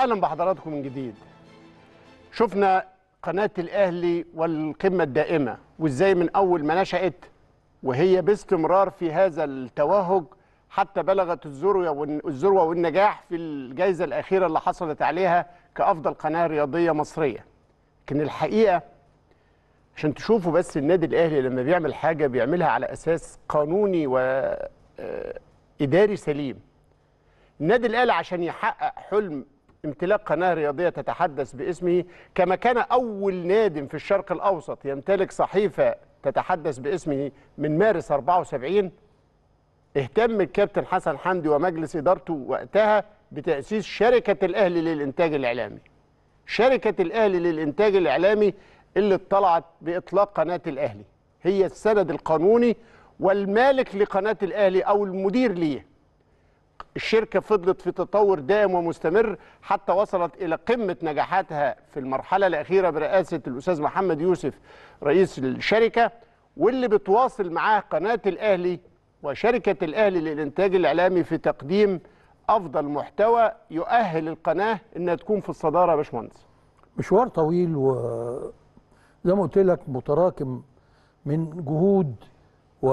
اهلا بحضراتكم من جديد شفنا قناه الاهلي والقمه الدائمه وازاي من اول ما نشات وهي باستمرار في هذا التوهج حتى بلغت الذروه والنجاح في الجائزه الاخيره اللي حصلت عليها كافضل قناه رياضيه مصريه لكن الحقيقه عشان تشوفوا بس النادي الاهلي لما بيعمل حاجه بيعملها على اساس قانوني واداري آه، سليم النادي الاهلي عشان يحقق حلم امتلاك قناة رياضية تتحدث باسمه كما كان أول ناد في الشرق الأوسط يمتلك صحيفة تتحدث باسمه من مارس 74 اهتم الكابتن حسن حمدي ومجلس إدارته وقتها بتأسيس شركة الأهلي للإنتاج الإعلامي شركة الأهلي للإنتاج الإعلامي اللي اطلعت بإطلاق قناة الأهلي هي السند القانوني والمالك لقناة الأهلي أو المدير ليه الشركة فضلت في تطور دائم ومستمر حتى وصلت إلى قمة نجاحاتها في المرحلة الأخيرة برئاسة الأستاذ محمد يوسف رئيس الشركة واللي بتواصل معاه قناة الأهلي وشركة الأهلي للإنتاج الإعلامي في تقديم أفضل محتوى يؤهل القناة إنها تكون في الصدارة يا باشمهندس. مشوار طويل و زي ما قلت لك متراكم من جهود و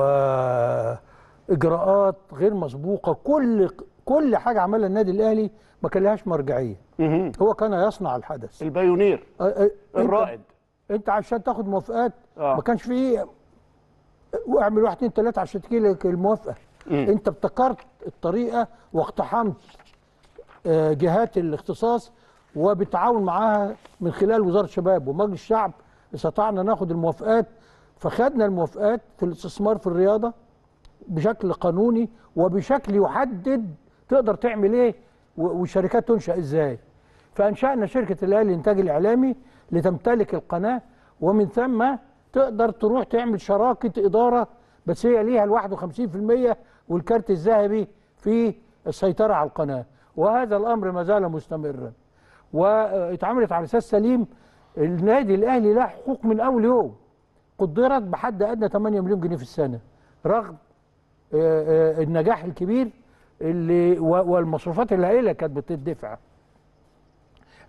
اجراءات غير مسبوقه كل كل حاجه عملها النادي الاهلي ما كان لهاش مرجعيه هو كان يصنع الحدث البايونير الرائد انت, انت عشان تاخد موافقات آه. ما كانش فيه واعمل واحد اتنين تلاته عشان تجي لك الموافقه انت ابتكرت الطريقه واقتحمت آه، جهات الاختصاص وبتعاون معاها من خلال وزاره الشباب ومجلس الشعب استطعنا ناخد الموافقات فخدنا الموافقات في الاستثمار في الرياضه بشكل قانوني وبشكل يحدد تقدر تعمل ايه والشركات تنشا ازاي فانشانا شركه الاهلي للانتاج الاعلامي لتمتلك القناه ومن ثم تقدر تروح تعمل شراكه اداره بس هي ليها ال 51% والكارت الذهبي في السيطره على القناه وهذا الامر ما زال مستمرا واتعملت على اساس سليم النادي الاهلي له حقوق من اول يوم قدرت بحد ادنى 8 مليون جنيه في السنه رغم آه، آه، النجاح الكبير اللي والمصروفات الهائله كانت بتدفع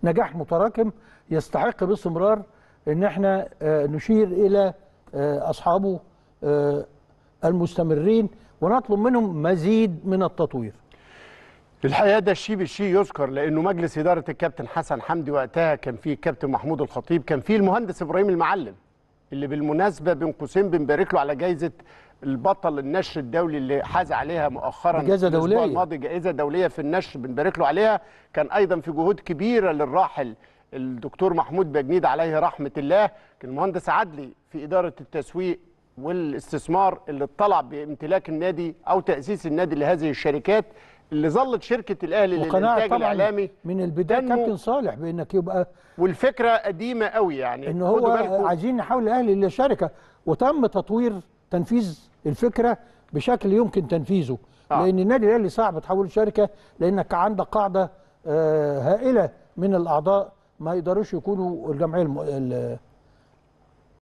نجاح متراكم يستحق باستمرار ان احنا آه، نشير الى اصحابه المستمرين ونطلب منهم مزيد من التطوير الحقيقه ده الشيء بالشيء يذكر لانه مجلس اداره الكابتن حسن حمدي وقتها كان فيه الكابتن محمود الخطيب كان فيه المهندس ابراهيم المعلم اللي بالمناسبه بين قوسين بنبارك له على جائزه البطل النشر الدولي اللي حاز عليها مؤخرا جائزه دوليه الماضي جائزه دوليه في النشر بنبارك له عليها كان ايضا في جهود كبيره للراحل الدكتور محمود بجنيد عليه رحمه الله كان المهندس عدلي في اداره التسويق والاستثمار اللي اطلع بامتلاك النادي او تاسيس النادي لهذه الشركات اللي ظلت شركه الاهلي للانتاج طبعاً الاعلامي من البدايه كابتن صالح بانك يبقى والفكره قديمه قوي يعني ان هو عايزين نحول الاهلي لشركه وتم تطوير تنفيذ الفكره بشكل يمكن تنفيذه آه. لان النادي الاهلي صعب تحوله شركه لانك عندك قاعده آه، هائله من الاعضاء ما يقدروش يكونوا الجمعيه